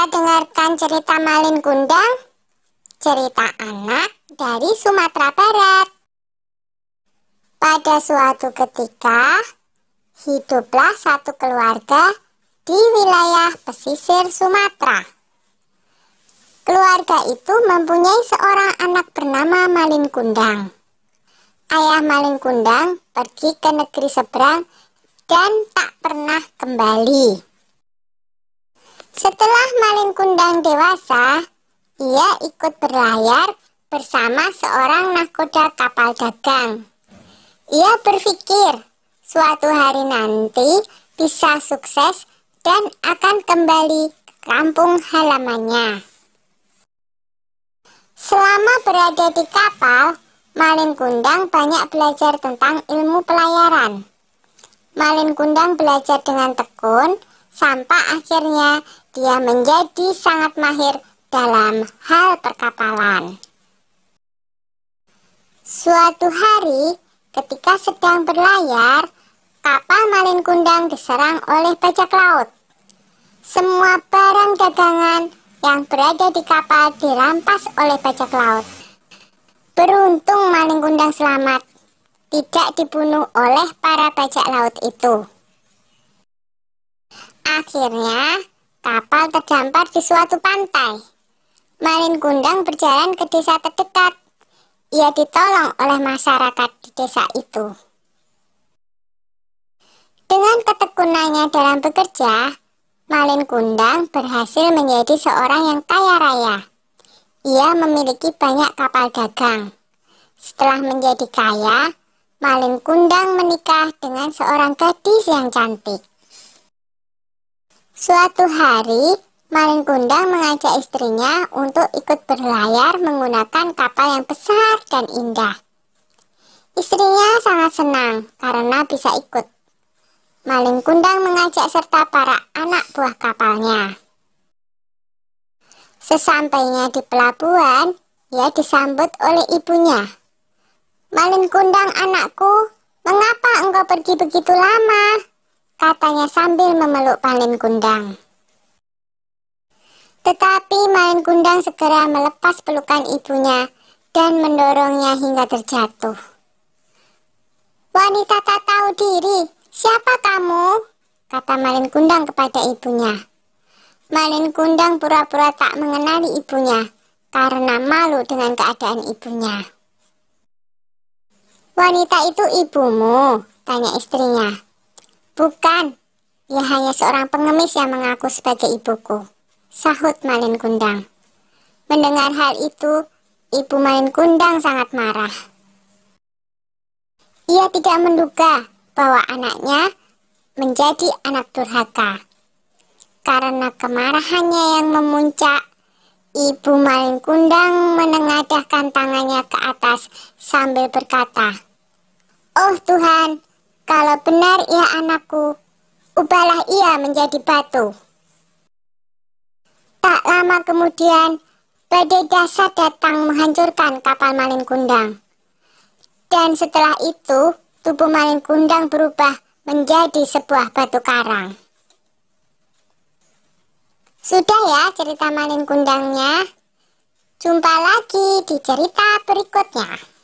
kita dengarkan cerita Malin Kundang, cerita anak dari Sumatera Barat. Pada suatu ketika, hiduplah satu keluarga di wilayah pesisir Sumatera. Keluarga itu mempunyai seorang anak bernama Malin Kundang. Ayah Malin Kundang pergi ke negeri seberang dan tak pernah kembali. Setelah Malin Kundang dewasa, ia ikut berlayar bersama seorang nakoda kapal dagang. Ia berpikir suatu hari nanti bisa sukses dan akan kembali ke kampung halamannya. Selama berada di kapal, Malin Kundang banyak belajar tentang ilmu pelayaran. Malin Kundang belajar dengan tekun, sampai akhirnya dia menjadi sangat mahir dalam hal perkapalan. Suatu hari, ketika sedang berlayar, kapal Malin Kundang diserang oleh bajak laut. Semua barang dagangan yang berada di kapal dirampas oleh bajak laut. Beruntung Malin Kundang selamat, tidak dibunuh oleh para bajak laut itu. Akhirnya, Kapal terdampar di suatu pantai. Malin Kundang berjalan ke desa terdekat. Ia ditolong oleh masyarakat di desa itu. Dengan ketekunannya dalam bekerja, Malin Kundang berhasil menjadi seorang yang kaya raya. Ia memiliki banyak kapal dagang. Setelah menjadi kaya, Malin Kundang menikah dengan seorang gadis yang cantik. Suatu hari, Malin Kundang mengajak istrinya untuk ikut berlayar menggunakan kapal yang besar dan indah. Istrinya sangat senang karena bisa ikut. Malin Kundang mengajak serta para anak buah kapalnya. Sesampainya di pelabuhan, ia disambut oleh ibunya. Malin Kundang anakku, mengapa engkau pergi begitu lama? katanya sambil memeluk malin Kundang. Tetapi Malin Kundang segera melepas pelukan ibunya dan mendorongnya hingga terjatuh. Wanita tak tahu diri, siapa kamu? Kata Malin Kundang kepada ibunya. Malin Kundang pura-pura tak mengenali ibunya karena malu dengan keadaan ibunya. Wanita itu ibumu, tanya istrinya. Bukan, ia hanya seorang pengemis yang mengaku sebagai ibuku. Sahut Malin Kundang. Mendengar hal itu, ibu Malin Kundang sangat marah. Ia tidak menduga bahwa anaknya menjadi anak durhaka. Karena kemarahannya yang memuncak, Ibu Malin Kundang menengadahkan tangannya ke atas sambil berkata, Oh Tuhan, kalau benar ia ya anakku, ubahlah ia menjadi batu. Tak lama kemudian, badai dasar datang menghancurkan kapal Malin Kundang. Dan setelah itu, tubuh Malin Kundang berubah menjadi sebuah batu karang. Sudah ya cerita Malin Kundangnya. Jumpa lagi di cerita berikutnya.